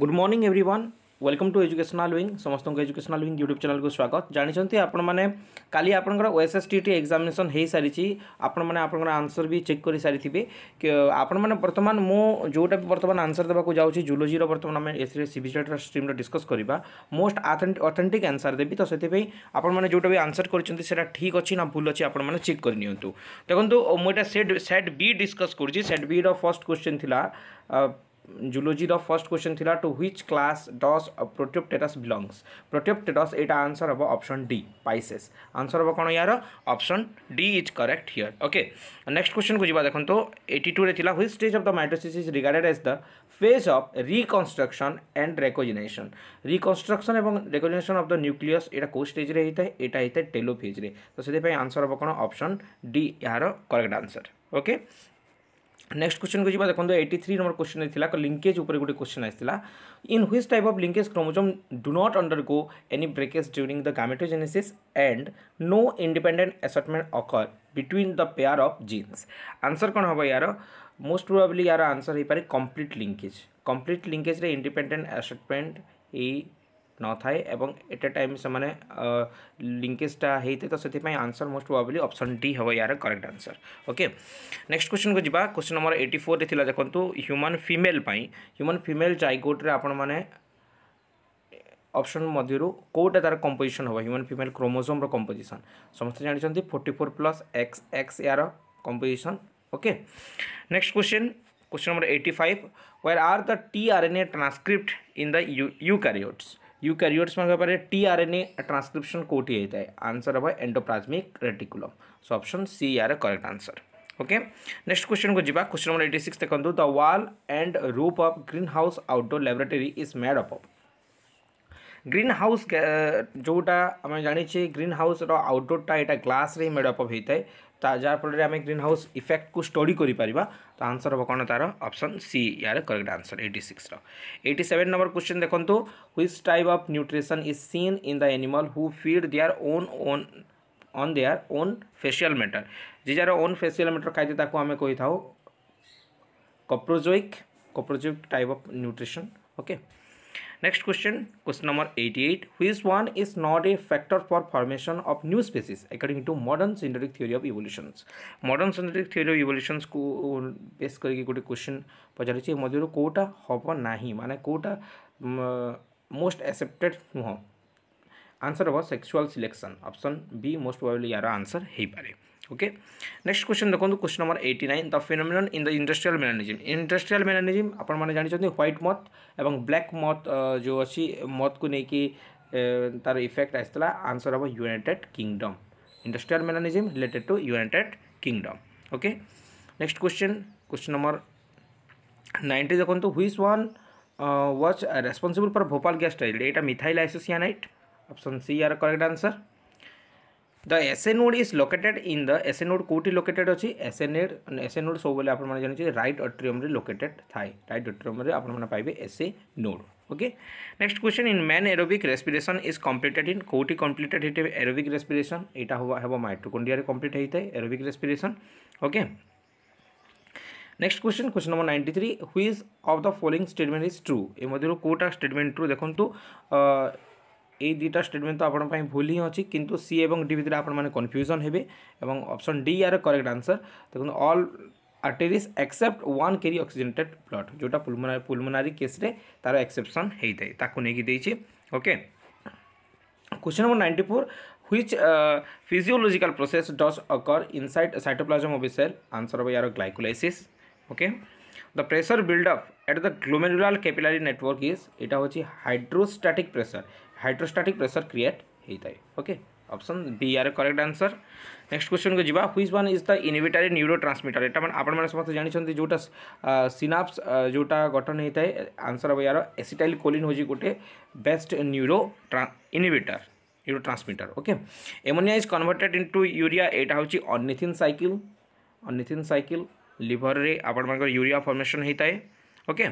good morning everyone welcome to educational wing ସମସ୍ତଙ୍କୁ educational wing YouTube ଚ୍ୟାନେଲ୍କୁ ସ୍ୱାଗତ ଜାଣିଛନ୍ତି ଆପଣମାନେ କାଲି ଆପଣଙ୍କର O S S T T examination ହୋଇସାରିଛି ଆପଣମାନେ ଆପଣଙ୍କର ଆନ୍ସର୍ ବି ଚେକ୍ କରିସାରିଥିବେ ଆପଣମାନେ ବର୍ତ୍ତମାନ ମୁଁ ଯେଉଁଟା ବି ବର୍ତ୍ତମାନ ଆନ୍ସର୍ ଦେବାକୁ ଯାଉଛି ଜୁଲୋଜିର ବର୍ତ୍ତମାନ ଆମେ ଏଥିରେ ସିଭିଜିଏଟ୍ର ଷ୍ଟ୍ରିମ୍ରେ ଡିସ୍କସ୍ କରିବା ମୋଷ୍ଟ ଅଥେଣ୍ଟିକ୍ ଆନ୍ସର୍ ଦେବି ତ ସେଥିପାଇଁ ଆପଣମାନେ ଯେଉଁଟା ବି ଆନ୍ସର୍ କରିଛନ୍ତି ସେଇଟା ଠିକ୍ ଅଛି ନା ଭୁଲ ଅଛି ଆପଣମାନେ ଚେକ୍ କରିନିଅନ୍ତୁ ଦେଖନ୍ତୁ ମୁଁ ଏଇଟା ସେଟ୍ ସେଟ୍ ବି ଡିସ୍କସ୍ କରୁଛି ସେଟ୍ ବିର ଫର୍ଷ୍ଟ କ୍ୱେଶ୍ଚିନ୍ ଥିଲା ଜୁଲୋଜିର ଫର୍ଷ୍ଟ କ୍ୱେଶ୍ଚନ୍ ଥିଲା two which class does Protopterus belongs Protopterus ଏଇଟା ଆନ୍ସର୍ ହେବ ଅପସନ୍ ଡି ପାଇସେସ୍ ଆନ୍ସର୍ ହେବ କ'ଣ ୟାର option D is correct here okay next କ୍ୱେଶ୍ଚନ୍କୁ ଯିବା ଦେଖନ୍ତୁ ଏଇଟି ଟୁରେ ଥିଲା which stage of the mitosis is regarded as the phase of reconstruction and reorganisation reconstruction ଏବଂ ରେକୋଜିନେସନ୍ ଅଫ୍ ଦ ନ୍ୟୁକ୍ଲିୟସ୍ ଏଇଟା କେଉଁ ଷ୍ଟେଜ୍ରେ ହେଇଥାଏ ଏଇଟା ହେଇଥାଏ ଟେଲୋଫେଜ୍ରେ ତ ସେଥିପାଇଁ ଆନ୍ସର୍ ହେବ କ'ଣ ଅପସନ୍ ଡି ଏହାର କରେକ୍ଟ ଆନ୍ସର୍ ଓକେ ନେକ୍ସଟ କ୍ୱେଶ୍ଚନକୁ ଯିବା ଦେଖନ୍ତୁ ଏଇଟି ଥ୍ରୀ ନମ୍ବର କ୍ୱେଶ୍ଚନ ଥିଲା ଲିଙ୍କେଜ୍ ଉପରେ ଗୋଟେ କ୍ୱେଶ୍ଚନ ଆସିଥିଲା in which type of linkage chromosome do not undergo any breakage during the gametogenesis and no independent assortment occur between the pair of genes answer କ'ଣ ହେବ ୟାର most probably ୟାର answer ହେଇପାରେ complete linkage complete ଲିଙ୍କେଜ୍ରେ independent assortment ଏଇ ନଥାଏ ଏବଂ at a time ସେମାନେ ଲିଙ୍କେଜ୍ଟା ହେଇଥାଏ ତ ସେଥିପାଇଁ answer most probably option D ହେବ ଏହାର କରେକ୍ଟ ଆନ୍ସର୍ ଓକେ ନେକ୍ସଟ କ୍ୱେଶ୍ଚନକୁ ଯିବା କ୍ୱେଶ୍ଚନ ନମ୍ବର ଏଇଟି ଫୋର୍ରେ ଥିଲା ଦେଖନ୍ତୁ ହ୍ୟୁମାନ୍ ଫିମେଲ୍ ପାଇଁ ହ୍ୟୁମାନ୍ ଫିମେଲ୍ ଜାଇଗୋଟ୍ରେ ଆପଣମାନେ অপশন মধ্যে কোটা তার কম্পোজিশন হব হ্যুমান ফিমেল ক্রোমোজোম্র কম্পোজিশন সমস্ত জাঁচান forty four plus X X এর composition okay next question question number eighty five where are the T R N A transcript in the ইউ ইউক্যারিওটস यू कैरियोट्स में क्या ए ट्रांसक्रिप्शन है answer हम endoplasmic reticulum so option C are correct answer okay next question को जी question number eighty six देखो the wall and roof of greenhouse outdoor laboratory is made up green greenhouse जोटा आम जाने greenhouse outdoor time glass glass made up होता है ଯାହାଫଳରେ ଆମେ ଗ୍ରୀନ୍ ହାଉସ୍ ଇଫେକ୍ଟକୁ ଷ୍ଟଡ଼ି କରିପାରିବା ତ ଆନ୍ସର୍ ହେବ କ'ଣ ତା'ର ଅପସନ୍ ସି ଏହାର କରେକ୍ଟ ଆନ୍ସର୍ ଏଇଟି ସିକ୍ସର ଏଇଟି ସେଭେନ୍ ନମ୍ବର କ୍ୱେଶ୍ଚନ୍ ଦେଖନ୍ତୁ which type of nutrition is seen in the animal who feed their own own on their own faecal matter ଯେ ଯାହାର ଓନ୍ ଫେସିଆଲ୍ ମେଟର୍ ଖାଇଛି ତାକୁ ଆମେ କହିଥାଉ coprozoic coprozoic type of nutrition okay next question question number eight which one is not a factor for formation of new species according to modern synthetic theory of evolution modern synthetic theory of evolution को base करके गोटे question पचारिଛି कौटा କେଉଁଟା ହେବ ନାହିଁ ମାନେ କେଉଁଟା most ଆକ୍ସେପ୍ଟେଡ଼ ନୁହଁ answer ହେବ sexual selection option B most probably ଏହାର ଆନ୍ସର୍ ହୋଇପାରେ ओके नेक्स्ट क्वेश्चन देखो question number 89 the phenomenon in the industrial melanism industrial melanism आपण जानते जानि छथि व्हाइट मॉथ एवं जो अच्छी मॉथ को लेकिन तार इफेक्ट आइसला आंसर हम United Kingdom industrial melanism related to United Kingdom okay next question question number 90 देखो which one was responsible for Bhopal gas tragedy एटा methyl isocyanate option C are correct answer the S A node is located in the S A node କେଉଁଠି located ଅଛି ଏସେ Ned ଏସେ node ସବୁବେଳେ ଆପଣମାନେ ଜାଣିଛନ୍ତି right ଅଟ୍ରିୟମ୍ରେ लोकेटेड ଥାଏ रईट ଅଟ୍ରିୟମ୍ରେ ଆପଣମାନେ ପାଇବେ S A node okay next question in man aerobic respiration is completed in कौटी कम्प्लीटेड होते एरोबिक रेस्पिरेसन यहाँ हम माइट्रोकोडिया कम्प्लीट होता है aerobic respiration okay next question question number ninety three which of the following statement is true ए मध्य कौटा statement true देखो दुटा स्टेटमेंट तो आप भूल ही अच्छी कितु सी और डी भितर आप कन्फ्यूजन एवं ऑप्शन डी यार करेक्ट आंसर देखो ऑल आर्टेरीज एक्सेप्ट वन के अक्सीजेटेड ब्लड जो पुलमोनारी पुलमोनारी केस्रे तार एक्सेपन होता है ताकू नहीं okay question number ninety four which physiological process does occur inside cytoplasm of cell answer हम यार glycolysis okay the pressure build up at the glomerular capillary network is यहाँ होची hydrostatic pressure hydrostatic pressure create ହୋଇଥାଏ okay option B are correct answer next କ୍ୱେଶ୍ଚନକୁ ଯିବା which one is the inhibitory neurotransmitter ଏଇଟା ମାନେ ଆପଣମାନେ ସମସ୍ତେ ଜାଣିଛନ୍ତି ଯେଉଁଟା ସିନାପ୍ସ ଯେଉଁଟା ଗଠନ ହୋଇଥାଏ ଆନ୍ସର୍ ହେବ ଏହାର ଏସିଟାଇଲ୍ କୋଲିନ୍ ହେଉଛି ଗୋଟେ best neuro inhibitor neurotransmitter okay ammonia is converted into urea ଏଇଟା ହେଉଛି ଅନିଥିନ୍ ସାଇକିଲ୍ ଅନିଥିନ୍ ସାଇକିଲ୍ লিভরের আপনার ইউরিয়া ফর্মেসন হয়ে থাকে okay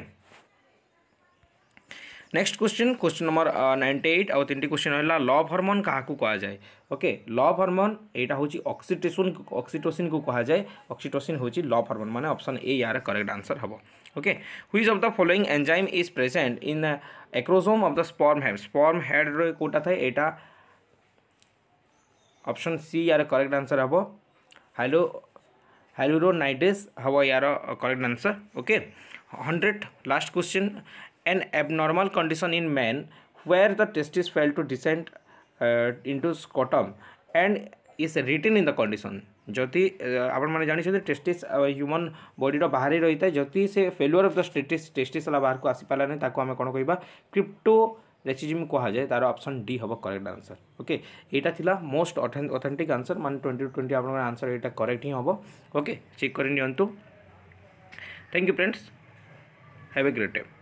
next question question number ninety eight आउ तीन क्वेश्चन है लव हरमोन क्या कहुए ओके लव हरमोन यहाँ हूँ अक्सीटेसन अक्सीटोसीन को जाए अक्सीटोसीन हूँ लव हरमोन मैंने ऑप्शन ए यार करेक्ट आंसर हम okay which of the following enzyme is present in acrosome of the sperm head sperm head रोटा था यहाँ सी সি ইয়ার করেক্ট আনসর হব হ্যালো হ্যালুরোনাইডেস হব ইয়ার correct answer okay hundred last question an abnormal condition in men where the testis fail to descend uh, into scotum and is written in the condition ଯଦି ଆପଣମାନେ ଜାଣିଛନ୍ତି ଟେଷ୍ଟିସ୍ human ବଡ଼ିର ବାହାରେ ରହିଥାଏ ଯଦି ସେ ଫେଲୁଅର୍ ଅଫ୍ ଦ ଟେଷ୍ଟିସ୍ ଟେଷ୍ଟିସ୍ ହେଲା ବାହାରକୁ ଆସିପାରିଲାନି ତାକୁ ଆମେ କ'ଣ କହିବା କ୍ରିପ୍ଟୋ ରେସିଜିମ୍ କୁହାଯାଏ ତା'ର ଅପସନ୍ ଡି ହେବ କରେକ୍ଟ ଆନ୍ସର୍ ଓକେ ଏଇଟା ଥିଲା ମୋଷ୍ଟ ଅଥେଣ୍ଟିକ୍ ଆନ୍ସର୍ ମାନେ ଟ୍ୱେଣ୍ଟି ଟୁ ଟ୍ୱେଣ୍ଟି ଆପଣଙ୍କର ଆନ୍ସର୍ ଏଇଟା କରେକ୍ଟ ହିଁ ହେବ ଓକେ ଚେକ୍ କରି ନିଅନ୍ତୁ thank you friends have a great day